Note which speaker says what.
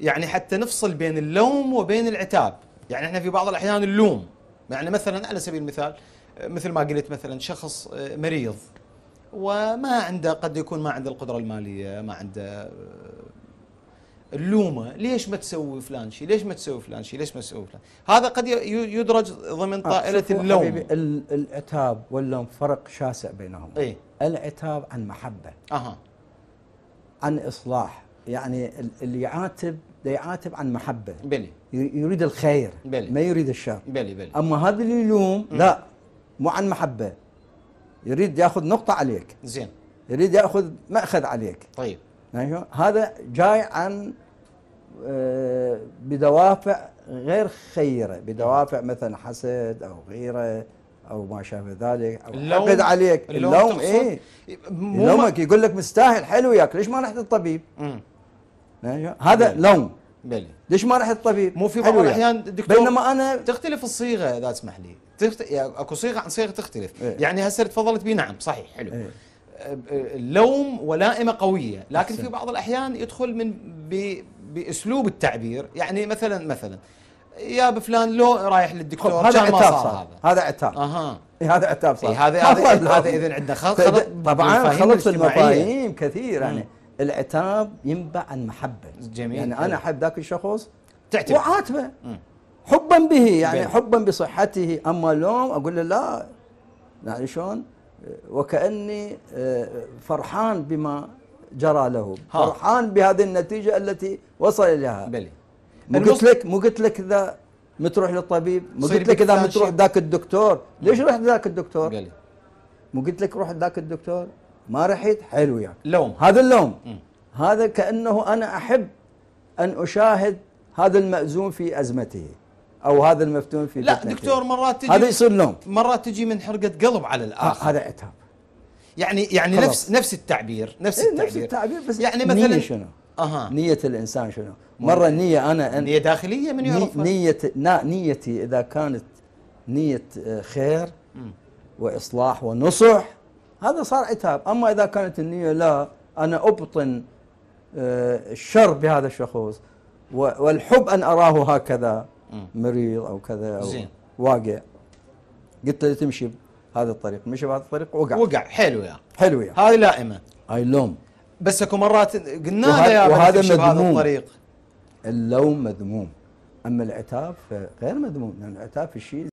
Speaker 1: يعني حتى نفصل بين اللوم وبين العتاب يعني احنا في بعض الاحيان اللوم يعني مثلا على سبيل المثال مثل ما قلت مثلا شخص آه، مريض وما عنده قد يكون ما عنده القدره الماليه ما عنده آه، اللومه ليش ما تسوي فلان شيء ليش ما تسوي فلان شيء ليش ما تسوي فلان هذا قد يدرج ضمن طائله اللوم
Speaker 2: العتاب واللوم فرق شاسع بينهم ايه؟ العتاب عن محبه اها عن اصلاح يعني اللي يعاتب ده يعاتب عن محبه بلي يريد الخير بلي ما يريد الشر بلي بلي اما هذا اللي يلوم لا مو عن محبه يريد ياخذ نقطه عليك زين يريد ياخذ ماخذ عليك طيب يعني هذا جاي عن آه، بدوافع غير خيره بدوافع مثلا حسد او غيره او ما شابه ذلك او حقد عليك اللوم, اللوم ايه لومك يقول لك مستاهل حلو ياك ليش ما رحت الطبيب؟ مم. نعم. هذا بلي. لون
Speaker 1: بلي ليش ما رحت الطبيب؟ مو في بعض يعني. الاحيان دكتور بينما انا تختلف الصيغه اذا تسمح لي تخت... اكو صيغه عن صيغه تختلف إيه؟ يعني هسه تفضلت بي نعم صحيح حلو إيه؟ اللوم ولائمه قويه لكن أحسن. في بعض الاحيان يدخل من ب... باسلوب التعبير يعني مثلا مثلا يا بفلان لو رايح للدكتور هذا عتاب صار, هذا عتاب اها إيه، هذا عتاب صار إيه، هذا هذا هذا اذا عندنا خلط طيب، طبعا خلط المفاهيم كثير يعني
Speaker 2: العتاب ينبع عن محبه
Speaker 1: جميل يعني انا
Speaker 2: احب ذاك الشخص تعتبر وعاتبه حبا به يعني حبا بصحته اما لوم اقول له لا يعني شلون وكاني آه، فرحان بما جرى له ها. فرحان بهذه النتيجه التي وصل اليها بلي مو قلت لك مو قلت لك اذا متروح للطبيب مو قلت لك اذا متروح ذاك الدكتور ليش رحت ذاك الدكتور بلي مو قلت لك روح ذاك الدكتور ما رحت حيل يعني. وياك لوم هذا اللوم هذا كانه انا احب ان اشاهد هذا المأزوم في ازمته او هذا المفتون في لا دكتور مرات تجي هذا يصير لوم مرات تجي
Speaker 1: من حرقه قلب على الاخر هذا عتاب يعني يعني خلاص. نفس نفس التعبير نفس إيه، التعبير نفس التعبير
Speaker 2: بس يعني مثلا نية شنو؟ أها. نية الانسان شنو؟ مرة نية انا أن نية داخلية من يعرفها؟ نية نيتي اذا كانت نية خير واصلاح ونصح هذا صار عتاب أما إذا كانت النية لا أنا أبطن آه، الشر بهذا الشخص والحب أن أراه هكذا مريض أو كذا أو زين. واقع قلت له تمشي بهذا الطريق مشي بهذا الطريق وقع وقع حلو يا يعني. حلو يا يعني. هاي لائمة هاي اللوم
Speaker 1: بس اكو مرات قلنا له يا وهذا مذموم الطريق
Speaker 2: اللوم مذموم اما العتاب فغير مذموم لان العتاب في شيء